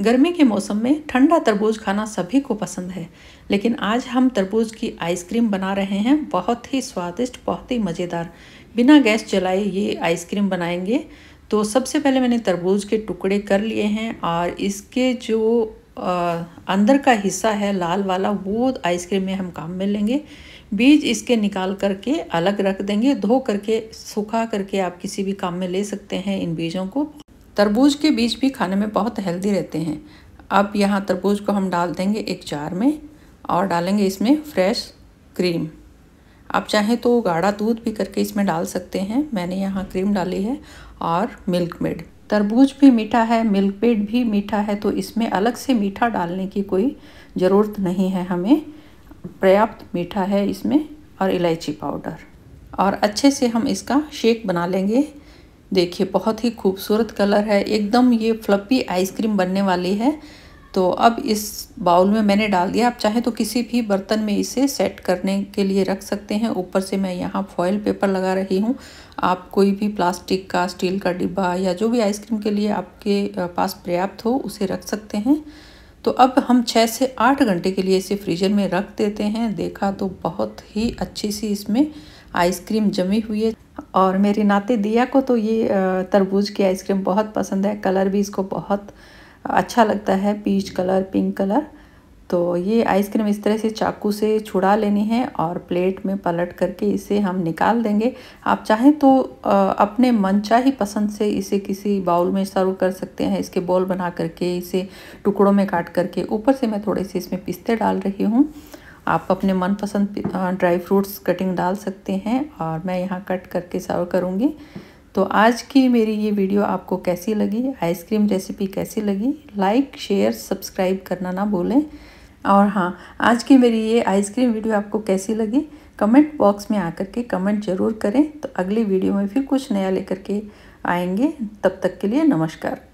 गर्मी के मौसम में ठंडा तरबूज खाना सभी को पसंद है लेकिन आज हम तरबूज की आइसक्रीम बना रहे हैं बहुत ही स्वादिष्ट बहुत ही मज़ेदार बिना गैस चलाए ये आइसक्रीम बनाएंगे तो सबसे पहले मैंने तरबूज के टुकड़े कर लिए हैं और इसके जो आ, अंदर का हिस्सा है लाल वाला वो आइसक्रीम में हम काम में लेंगे बीज इसके निकाल करके अलग रख देंगे धो करके सूखा करके आप किसी भी काम में ले सकते हैं इन बीजों को तरबूज के बीज भी खाने में बहुत हेल्दी रहते हैं अब यहाँ तरबूज को हम डाल देंगे एक जार में और डालेंगे इसमें फ्रेश क्रीम आप चाहें तो गाढ़ा दूध भी करके इसमें डाल सकते हैं मैंने यहाँ क्रीम डाली है और मिल्क मेड तरबूज भी मीठा है मिल्क मेड भी मीठा है तो इसमें अलग से मीठा डालने की कोई ज़रूरत नहीं है हमें पर्याप्त मीठा है इसमें और इलायची पाउडर और अच्छे से हम इसका शेक बना लेंगे देखिए बहुत ही खूबसूरत कलर है एकदम ये फ्लपी आइसक्रीम बनने वाली है तो अब इस बाउल में मैंने डाल दिया आप चाहे तो किसी भी बर्तन में इसे सेट करने के लिए रख सकते हैं ऊपर से मैं यहाँ फॉयल पेपर लगा रही हूँ आप कोई भी प्लास्टिक का स्टील का डिब्बा या जो भी आइसक्रीम के लिए आपके पास पर्याप्त हो उसे रख सकते हैं तो अब हम छः से आठ घंटे के लिए इसे फ्रीजर में रख देते हैं देखा तो बहुत ही अच्छी सी इसमें आइसक्रीम जमी हुई है और मेरी नाती दिया को तो ये तरबूज की आइसक्रीम बहुत पसंद है कलर भी इसको बहुत अच्छा लगता है पीच कलर पिंक कलर तो ये आइसक्रीम इस तरह से चाकू से छुड़ा लेनी है और प्लेट में पलट करके इसे हम निकाल देंगे आप चाहें तो अपने मनचाही पसंद से इसे किसी बाउल में सर्व कर सकते हैं इसके बॉल बना करके इसे टुकड़ों में काट करके ऊपर से मैं थोड़े से इसमें पिस्ते डाल रही हूँ आप अपने मनपसंद ड्राई फ्रूट्स कटिंग डाल सकते हैं और मैं यहाँ कट करके सर्व करूँगी तो आज की मेरी ये वीडियो आपको कैसी लगी आइसक्रीम रेसिपी कैसी लगी लाइक शेयर सब्सक्राइब करना ना भूलें और हाँ आज की मेरी ये आइसक्रीम वीडियो आपको कैसी लगी कमेंट बॉक्स में आकर के कमेंट ज़रूर करें तो अगली वीडियो में फिर कुछ नया लेकर के आएंगे तब तक के लिए नमस्कार